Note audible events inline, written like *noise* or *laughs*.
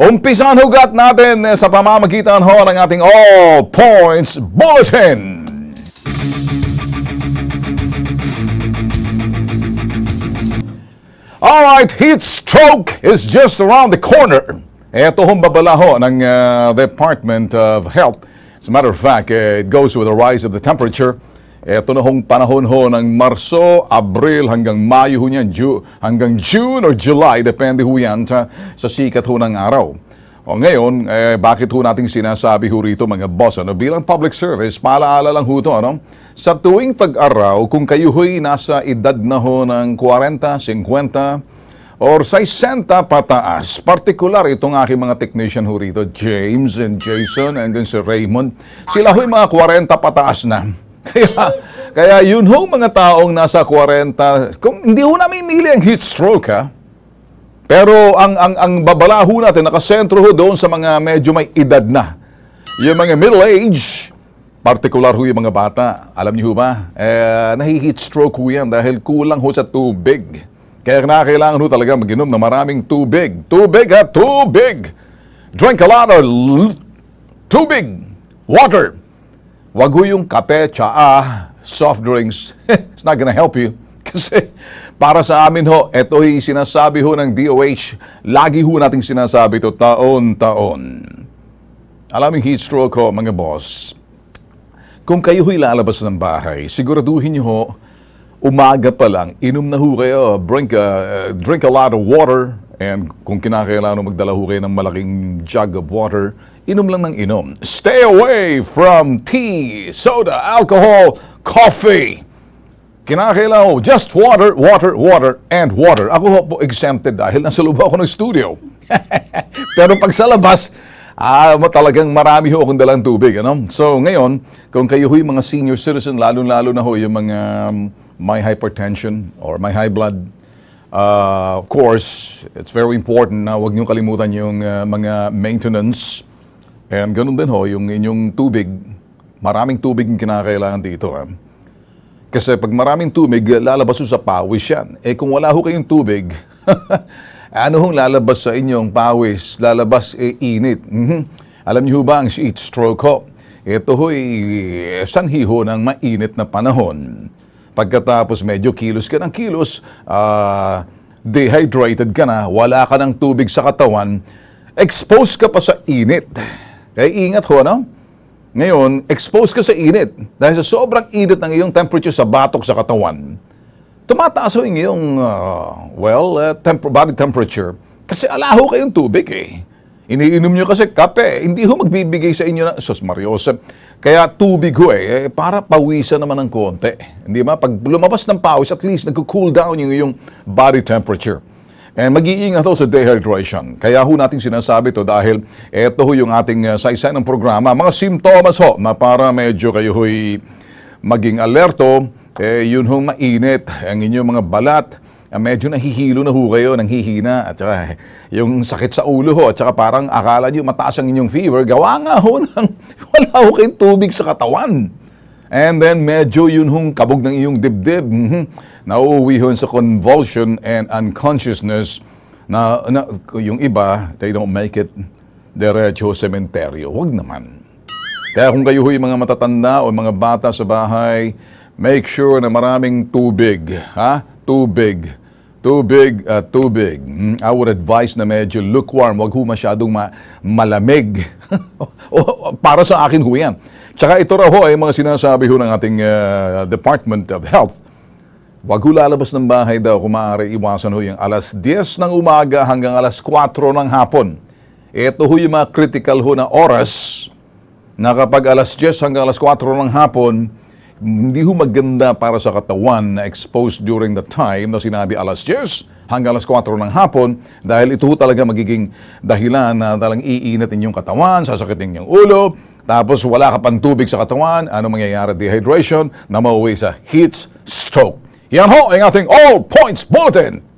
Umpisan hugat natin sa pamamagitan ho ng ating All Points Bulletin. All right, heat stroke is just around the corner. Ito hong babala ho ng uh, Department of Health. As a matter of fact, uh, it goes with the rise of the temperature Eto na hong panahon ho ng Marso, Abril hanggang Mayo ho niyan, Ju- hanggang June or July, depende ho yan sa, sa sikat ho ng araw. O ngayon, eh, bakit ho nating sinasabi ho rito mga boss? Ano? Bilang public service, paalaala lang ho ito. Ano? Sa tuwing tag-araw, kung kayo ho'y nasa edad na ho ng 40, 50, or 60 pataas, partikular itong aking mga technician ho rito, James and Jason and then si Raymond, sila ho'y mga 40 pataas na. *laughs* Kaya, kaya yun hong mga taong nasa 40, kung hindi ho namin mili ang heat stroke ha, pero ang, ang, ang babala ho natin, nakasentro ho doon sa mga medyo may edad na. Yung mga middle age, particular ho yung mga bata. Alam niyo ba? Eh, nahi-heat stroke ho yan dahil kulang ho sa tubig. Kaya kailangan ho talaga maginom inom na maraming tubig. Tubig ha, tubig! Drink a lot of tubig, water wag ho yung kape, tsaa, soft drinks. *laughs* It's not gonna help you. *laughs* Kasi para sa amin ho, ito ay sinasabi ho ng DOH. Lagi ho nating sinasabi ito taon-taon. Alam yung heat stroke ho, mga boss. Kung kayo ho'y lalabas ng bahay, siguraduhin niyo ho, umaga pa lang, inom na ho kayo, drink a, drink a lot of water, and kung kinakailangan magdala ho kayo ng malaking jug of water, inom lang ng inom. Stay away from tea, soda, alcohol, coffee. Kinakailangan ko, just water, water, water, and water. Ako ho po exempted dahil nasa loob ako ng studio. *laughs* Pero pag sa labas, ah, talagang marami ho akong dalang tubig. Ano? So ngayon, kung kayo ho mga senior citizen, lalo-lalo na ho yung mga may um, hypertension or may high blood, uh, of course, it's very important na huwag niyong kalimutan yung uh, mga maintenance And ganun din ho, yung inyong tubig, maraming tubig yung kinakailangan dito. Ha? Kasi pag maraming tubig, lalabas sa pawis yan. Eh kung wala ho kayong tubig, *laughs* ano hong lalabas sa inyong pawis? Lalabas eh, init. Mm-hmm. Alam niyo ba ang heat stroke ho? Ito ho'y eh, sanhi ho ng mainit na panahon. Pagkatapos medyo kilos ka ng kilos, uh, dehydrated ka na, wala ka ng tubig sa katawan, exposed ka pa sa init. Kaya ingat ho, ano? Ngayon, expose ka sa init. Dahil sa sobrang init ng iyong temperature sa batok sa katawan, tumataas ho yung iyong, uh, well, uh, temp- body temperature. Kasi alaho kayong tubig eh. Iniinom nyo kasi kape. Hindi ho magbibigay sa inyo na, sos Marios, kaya tubig ho eh, eh, para pawisan naman ng konti. Hindi ba? Pag lumabas ng pawis, at least nagko-cool down yung iyong body temperature. And mag-iingat sa dehydration. Kaya ho natin sinasabi to dahil eto ho yung ating uh, saysay ng programa. Mga simptomas ho na para medyo kayo ho'y maging alerto, eh, yun ho mainit ang inyong mga balat, ah, medyo nahihilo na ho kayo, nanghihina, at saka ah, yung sakit sa ulo ho, at saka parang akala nyo mataas ang inyong fever, gawa nga ho ng *laughs* wala ho kayong tubig sa katawan. And then medyo yun hong kabog ng iyong dibdib. Mm-hmm nauuwi yun sa convulsion and unconsciousness na, na yung iba, they don't make it derecho sementeryo. Huwag naman. Kaya kung kayo huy mga matatanda o mga bata sa bahay, make sure na maraming tubig. Ha? Tubig. Tubig at uh, tubig. Hmm, I would advise na medyo lukewarm. Huwag ho masyadong ma- malamig. *laughs* para sa akin ho yan. Tsaka ito raw ho ay mga sinasabi ho ng ating uh, Department of Health Huwag ho lalabas ng bahay daw kung maaari iwasan ho yung alas 10 ng umaga hanggang alas 4 ng hapon. Ito ho yung mga critical ho na oras na kapag alas 10 hanggang alas 4 ng hapon, hindi ho maganda para sa katawan na exposed during the time na sinabi alas 10 hanggang alas 4 ng hapon dahil ito ho talaga magiging dahilan na talang iinit inyong katawan, sasakit ninyong ulo, tapos wala ka pang tubig sa katawan, ano mangyayari? Dehydration na mauwi sa heat stroke. 然后 and I think all points bulletin.